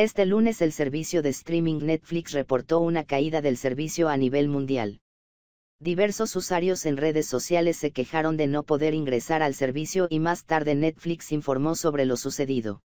Este lunes el servicio de streaming Netflix reportó una caída del servicio a nivel mundial. Diversos usuarios en redes sociales se quejaron de no poder ingresar al servicio y más tarde Netflix informó sobre lo sucedido.